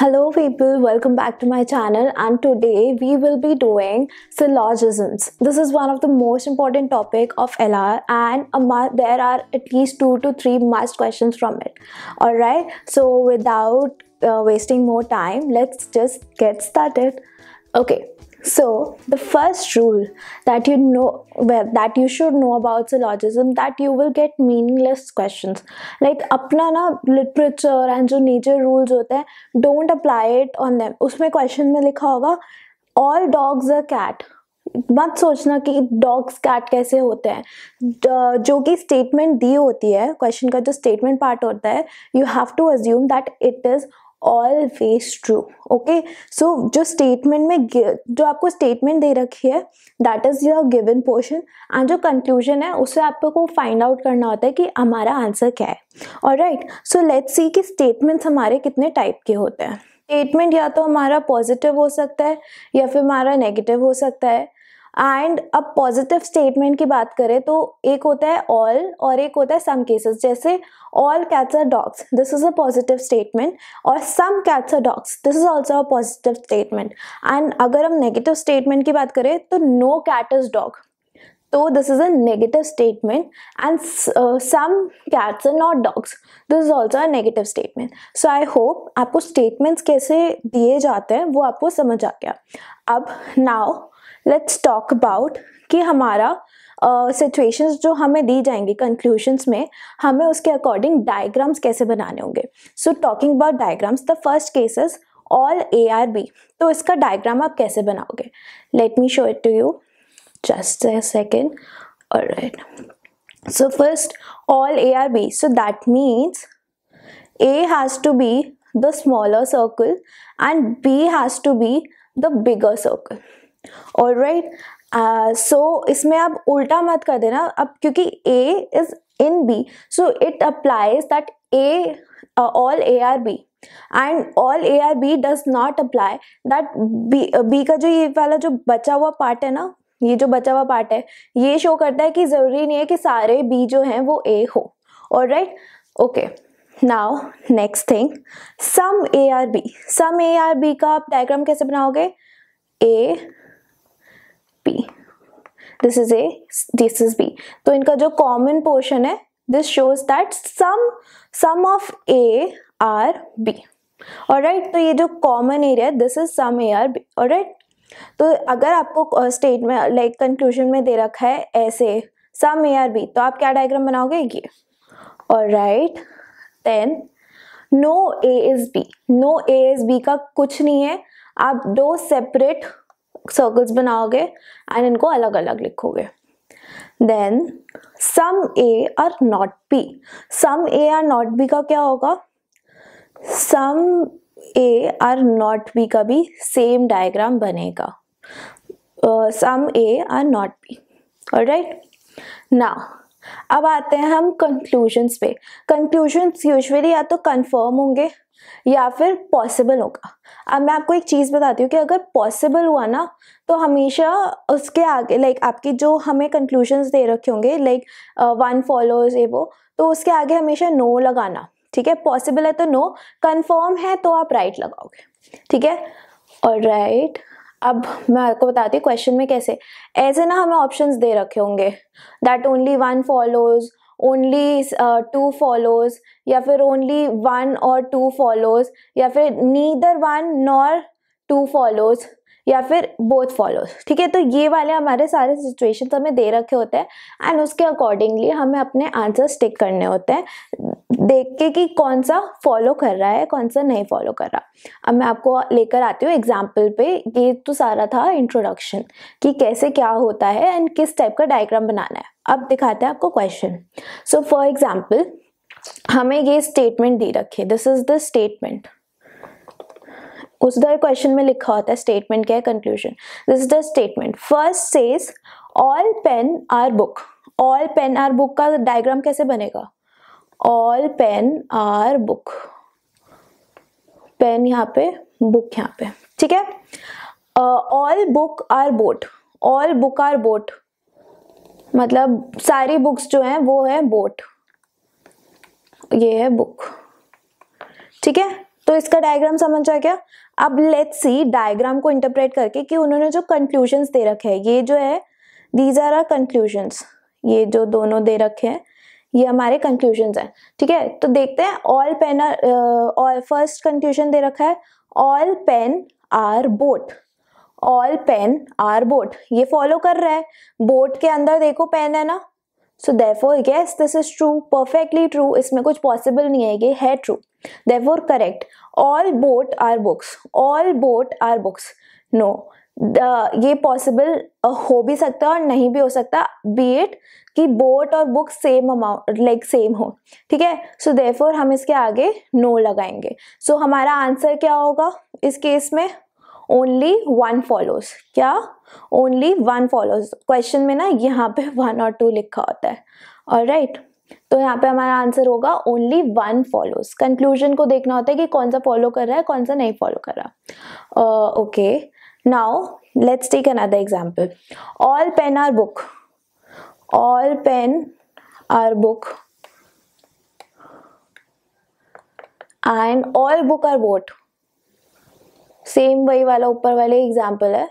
Hello people, welcome back to my channel and today we will be doing syllogisms. This is one of the most important topic of LR and there are at least 2 to 3 must questions from it. Alright, so without uh, wasting more time, let's just get started. Okay, So the first rule that you know well, that you should know about syllogism that you will get meaningless questions like apna na literature and jo nature rules hote hain don't apply it on them usme question mein likha hoga all dogs are cat मत सोचना कि dogs cat कैसे होते हैं जो कि statement दी होती है क्वेश्चन का जो स्टेटमेंट पार्ट होता है you have to assume that it is always true okay so जो स्टेटमेंट में जो आपको स्टेटमेंट दे रखी है that is your given portion and जो कंक्लूजन है उसे आपको फाइंड आउट करना होता है कि हमारा आंसर क्या है all right so let's see कि स्टेटमेंट्स हमारे कितने टाइप के होते हैं स्टेटमेंट या तो हमारा पॉजिटिव हो सकता है या फिर हमारा नेगेटिव हो सकता है एंड अब पॉजिटिव स्टेटमेंट की बात करें तो एक होता है ऑल और एक होता है सम केसेस जैसे all cats are dogs this is a positive statement और some cats are dogs this is also a positive statement and अगर हम नेगेटिव स्टेटमेंट की बात करें तो नो कैट इज डॉग तो this is a negative statement and some cats are not dogs this is also a negative statement so I hope आपको statements कैसे दिए जाते हैं वो आपको समझ आ गया अब नाउ लेट्स टॉक अबाउट कि हमारा सिचुएशंस uh, जो हमें दी जाएंगी कंक्लूशंस में हमें उसके अकॉर्डिंग डायग्राम्स कैसे बनाने होंगे so talking about diagrams the first cases all A are B तो इसका डायग्राम आप कैसे बनाओगे let me show it to you just second और so first all A are B so that means A has to be the smaller circle and B has to be the bigger circle all right so इसमें आप उल्टा मत कर देना अब क्योंकि A is in B so it applies that A all A are B and all A are B does not apply that B B का जो ये वाला जो बचा हुआ पार्ट है ना ये जो बचा हुआ पार्ट है ये शो करता है कि ज़रूरी नहीं है कि सारे बी जो हैं वो ए हो all right okay now next thing some A are B some A are B का आप डायग्राम कैसे बनाओगे ए पी this is A this is B तो इनका जो कॉमन पोर्शन है this shows that some some of A are B all right तो ये जो कॉमन एरिया है this is some A are B all right तो अगर आपको स्टेट में लाइक like, कंक्लूजन में दे रखा है ऐसे सम ए आर बी तो आप क्या डायग्राम बनाओगे ये all right then no A is B no A is B का कुछ नहीं है आप दो सेपरेट सर्कल्स बनाओगे एंड इनको अलग अलग लिखोगे then some A are not B some A are not B का क्या होगा some A are not B का भी सेम डायग्राम बनेगा some A are not B right ना अब आते हैं हम कंक्लूजन्स पे कंक्लूजन्स यूजुअली या तो कंफर्म होंगे या फिर पॉसिबल होगा अब मैं आपको एक चीज़ बताती हूँ कि अगर पॉसिबल हुआ ना तो हमेशा उसके आगे लाइक आपकी जो हमें कंक्लूजन्स दे रखे होंगे लाइक वन फॉलोअर्स ये वो तो उसके आगे हमेशा नो लगाना ठीक है पॉसिबल है तो नो कंफर्म है तो आप राइट right लगाओगे ठीक है और राइट अब मैं आपको बताती हूँ क्वेश्चन में कैसे ऐसे ना हमें ऑप्शंस दे रखे होंगे that only one follows only uh, two follows या फिर only one or two follows या फिर neither one nor two follows या फिर बोथ फॉलोज ठीक है तो ये वाले हमारे सारे सिचुएशन हमें दे रखे होते हैं एंड उसके अकॉर्डिंगली हमें अपने आंसर स्टिक करने होते हैं देख के कि कौन सा फॉलो कर रहा है कौन सा नहीं फॉलो कर रहा अब मैं आपको लेकर आती हूँ एग्जाम्पल पे ये तो सारा था इंट्रोडक्शन कि कैसे क्या होता है एंड किस टाइप का डायग्राम बनाना है अब दिखाते हैं आपको क्वेश्चन सो फॉर एग्जाम्पल हमें ये स्टेटमेंट दी रखी दिस इज द स्टेटमेंट उसका क्वेश्चन में लिखा होता है स्टेटमेंट क्या है conclusion this is the statement first says all pen are book all pen are book का डायग्राम कैसे बनेगा all pen are book pen यहाँ पे बुक यहाँ पे ठीक है all book are boat all book are boat मतलब सारी बुक्स जो हैं वो है बोट ये है बुक ठीक है तो इसका डायग्राम समझ आ गया अब लेट्स सी डायग्राम को इंटरप्रेट करके कि उन्होंने जो कंक्लूजन दे रखे हैं ये जो है दीज आर आर कंक्लूजन्स ये जो दोनों दे रखे हैं ये हमारे कंक्लूजन हैं ठीक है तो देखते हैं all pen are first conclusion दे रखा है all pen are boat all pen are boat ये फॉलो कर रहा है बोट के अंदर देखो पेन है ना so for guess this is true perfectly true इसमें कुछ पॉसिबल नहीं है ये है true for correct all boat are books all boat are books no ये पॉसिबल हो भी सकता है और नहीं भी हो सकता बी एट कि बोट और book same amount like same हो ठीक है सो देफोर हम इसके आगे नो लगाएंगे सो so, हमारा आंसर क्या होगा इस केस में ओनली वन फॉलोज क्या ओनली वन फॉलोज क्वेश्चन में ना यहाँ पे वन और टू लिखा होता है और राइट तो यहाँ पे हमारा आंसर होगा ओनली वन फॉलोज कंक्लूजन को देखना होता है कि कौन सा फॉलो कर रहा है कौन सा नहीं फॉलो कर रहा okay now let's take another example all pen are book all pen are book and all book are boat same वही वाला ऊपर वाले एग्जाम्पल है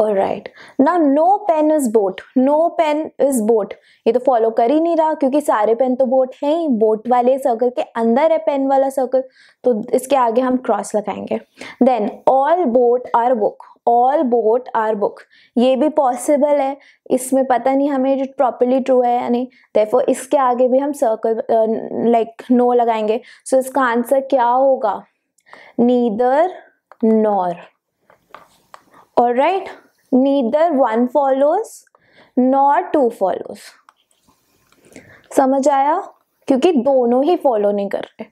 और राइट ना no pen is boat no pen is boat ये तो follow कर ही नहीं रहा क्योंकि सारे पेन तो बोट हैं ही बोट वाले सर्कल के अंदर है पेन वाला सर्कल तो इसके आगे हम क्रॉस लगाएंगे then all boat are book all boat are book ये भी पॉसिबल है इसमें पता नहीं हमें जो प्रॉपरली ट्रू है यानी दे इसके आगे भी हम सर्कल लाइक नो लगाएंगे सो so इसका आंसर क्या होगा neither nor all right neither one follows nor two follows समझ आया क्योंकि दोनों ही फॉलो नहीं कर रहे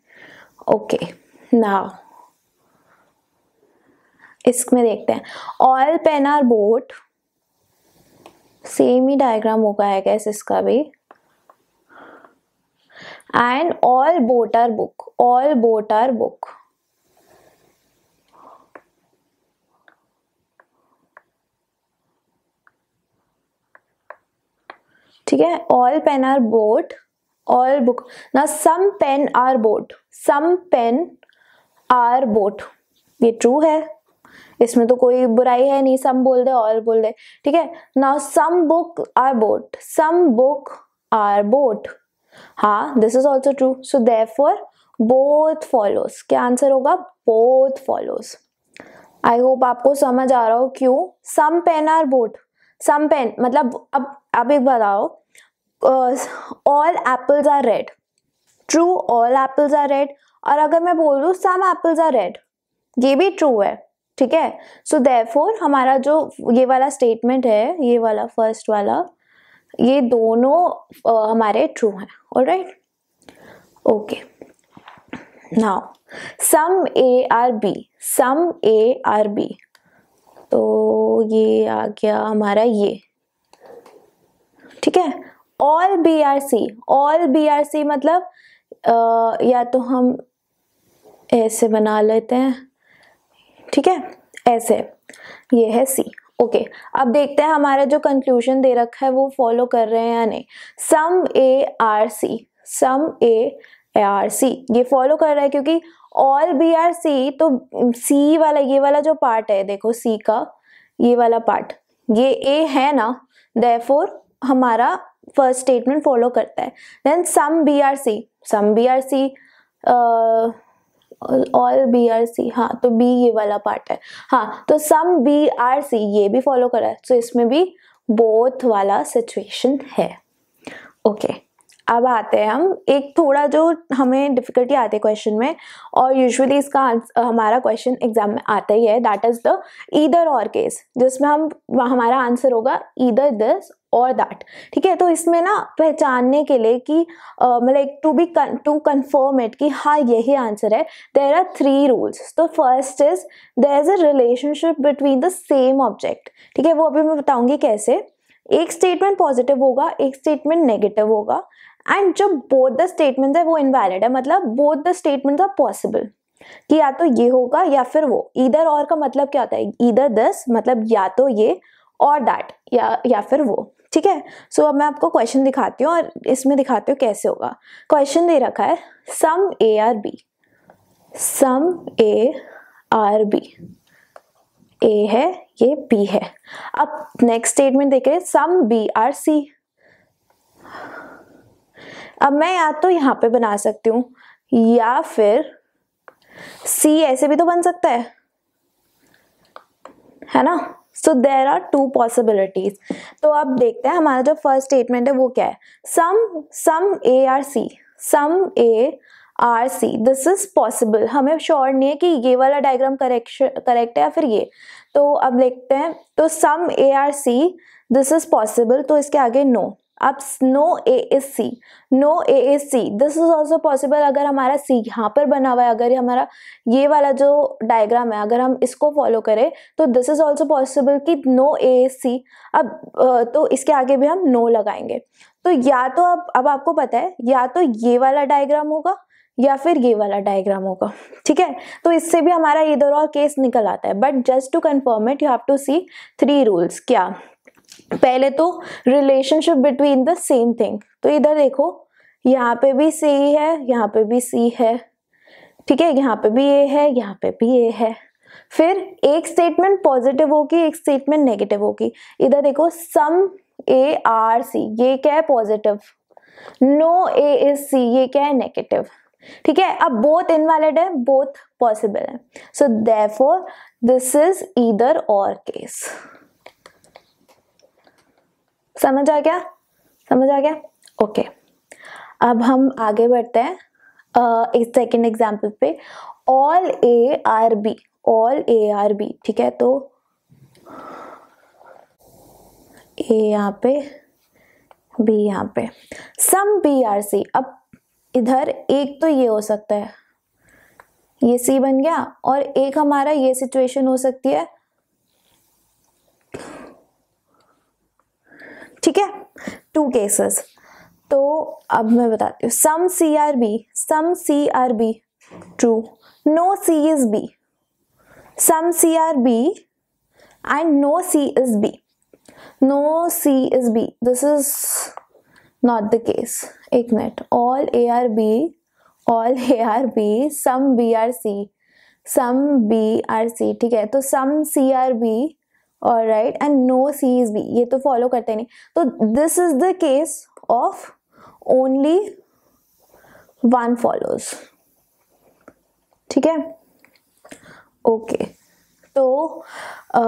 ओके ना इसमें देखते हैं all pen are boat same ही डायग्राम होगा है गैस इसका भी and all boat are book all boat are book ठीक है all pen are boat all book ना some pen are boat some pen are boat ये ट्रू है इसमें तो कोई बुराई है नहीं सम बोल दे ऑल बोल दे ठीक है ना some book are boat some book are boat हाँ this is also true so they for both follows क्या आंसर होगा बोथ फॉलोस आई होप आपको समझ आ रहा हो क्यों some pen are boat some pen मतलब अब अब एक बताओ all apples are red true all apples are red और अगर मैं बोल दूँ सम एप्पल्स आर रेड ये भी ट्रू है ठीक है सो देयरफॉर हमारा जो ये वाला स्टेटमेंट है ये वाला फर्स्ट वाला ये दोनों uh, हमारे ट्रू हैं right okay now some A are B some A are B तो ये आ गया हमारा ये ठीक है all B are C all B are C मतलब आ, या तो हम ऐसे बना लेते हैं ठीक है ऐसे ये है सी ओके okay, अब देखते हैं हमारा जो कंक्लूजन दे रखा है वो फॉलो कर रहे हैं या नहीं सम A are C some A are सी ये फॉलो कर रहा है क्योंकि ऑल बी आर सी तो सी वाला ये वाला जो पार्ट है देखो सी का ये वाला पार्ट ये ए है ना देफोर हमारा फर्स्ट स्टेटमेंट फॉलो करता है then some B are C some B are C all B are C हाँ तो बी ये वाला पार्ट है हाँ तो सम बी आर सी ये भी फॉलो करा है तो so, इसमें भी बोथ वाला सिचुएशन है ओके okay. अब आते हैं हम एक थोड़ा जो हमें डिफ़िकल्टी आती है क्वेश्चन में और यूजुअली इसका हमारा क्वेश्चन एग्जाम में आता ही है that is the either or case जिसमें हम हमारा आंसर होगा ईदर दिस और दैट ठीक है तो इसमें ना पहचानने के लिए कि मतलब to be to confirm it कि हाँ यही आंसर है देर आर थ्री रूल्स तो first is there is a relationship between the same object ठीक है वो अभी मैं बताऊंगी कैसे एक स्टेटमेंट पॉजिटिव होगा एक स्टेटमेंट नेगेटिव होगा एंड जब बोथ द स्टेटमेंट है वो इनवैलिड है मतलब both the statement are possible कि या तो ये होगा या फिर वो इधर और का मतलब क्या होता है इधर दस मतलब या तो ये और दैट या या फिर वो ठीक है सो अब मैं आपको क्वेश्चन दिखाती हूँ और इसमें दिखाती हूँ कैसे होगा क्वेश्चन दे रखा है some A are B some A are B A है ये बी है अब नेक्स्ट स्टेटमेंट देख रहे हैं सम बी आर सी अब मैं या तो यहाँ पे बना सकती हूँ या फिर सी ऐसे भी तो बन सकता है है ना so there are two possibilities तो अब देखते हैं हमारा जो फर्स्ट स्टेटमेंट है वो क्या है some some A are C some A are C this is possible हमें श्योर नहीं है कि ये वाला डायग्राम करेक्शन करेक्ट है या फिर ये तो अब देखते हैं तो some A are C this is possible तो इसके आगे नो no. अब no A is C no A is C this is also possible अगर हमारा सी यहाँ पर बना हुआ है अगर हमारा ये वाला जो डायग्राम है अगर हम इसको फॉलो करें तो दिस इज ऑल्सो पॉसिबल कि नो ए एस सी अब तो इसके आगे भी हम नो लगाएंगे तो या तो अब अब आपको पता है या तो ये वाला डायग्राम होगा या फिर ये वाला डायग्राम होगा ठीक है तो इससे भी हमारा इधर और केस निकल आता है but just to confirm it you have to see three rules क्या पहले तो relationship between the same thing तो इधर देखो यहाँ पे भी सी है यहाँ पे भी सी है ठीक है यहाँ पे भी ए है यहाँ पे भी ए है फिर एक स्टेटमेंट पॉजिटिव होगी एक स्टेटमेंट नेगेटिव होगी इधर देखो सम ए आर सी ये क्या है positive no A is C ये क्या है नेगेटिव ठीक है अब बोथ इनवैलिड है बोथ पॉसिबल है so therefore this is either or case समझ आ गया समझ आ गया ओके okay. अब हम आगे बढ़ते हैं इस सेकेंड एग्जाम्पल पे all A are B all A are B ठीक है तो ए यहाँ पे बी यहाँ पे सम बी आर सी अब इधर एक तो ये हो सकता है ये सी बन गया और एक हमारा ये सिचुएशन हो सकती है ठीक है टू केसेस तो अब मैं बताती हूँ some C are B some C are B true no C is B some C are B and no C is B no C is B this is not the case एक minute all A are B all A are B some B are C some B are C ठीक है तो some C are B all right and no C is B ये तो follow करते नहीं तो this is the case of only one follows ठीक है ओके तो आ,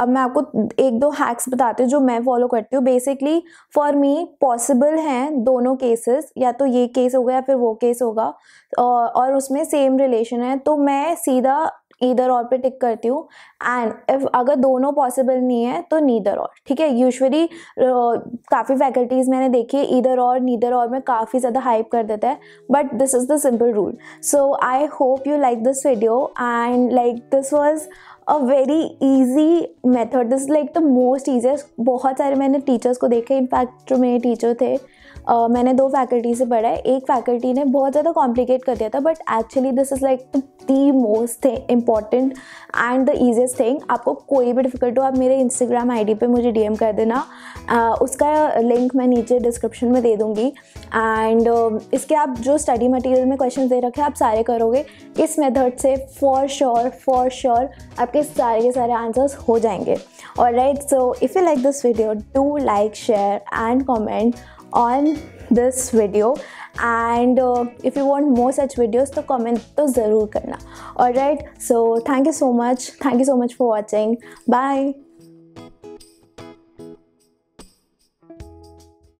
अब मैं आपको एक दो हैक्स बताती हूँ जो मैं फॉलो करती हूँ बेसिकली फॉर मी पॉसिबल हैं दोनों केसेस या तो ये केस होगा या फिर वो केस होगा और उसमें सेम रिलेशन है तो मैं सीधा ईदर और पे टिक करती हूँ एंड इफ अगर दोनों पॉसिबल नहीं है तो नीदर और ठीक है यूजुअली काफ़ी फैकल्टीज़ मैंने देखी है ईदर और नीदर और में काफ़ी ज़्यादा हाइप कर देता है but this is the simple rule so I hope you like this video and like this was a very easy method this like the most easiest बहुत सारे मैंने टीचर्स को देखे इनफैक्ट जो मेरे टीचर थे uh, मैंने दो फैकल्टी से पढ़ा है एक फैकल्टी ने बहुत ज़्यादा कॉम्प्लिकेट कर दिया था but actually this is like the most important and the easiest thing आपको कोई भी डिफिकल्ट हो आप मेरे इंस्टाग्राम आई डी पर मुझे डी एम कर देना uh, उसका लिंक मैं नीचे डिस्क्रिप्शन में दे दूँगी एंड uh, इसके आप जो स्टडी मटेरियल में क्वेश्चन दे रखे आप सारे करोगे इस मेथड से फॉर श्योर फॉर श्योर आप आपके सारे के सारे आंसर्स हो जाएंगे all right so if you like this video do like share and comment on this video and if you want more such videos तो कॉमेंट तो ज़रूर करना all right so thank you so much thank you so much for watching bye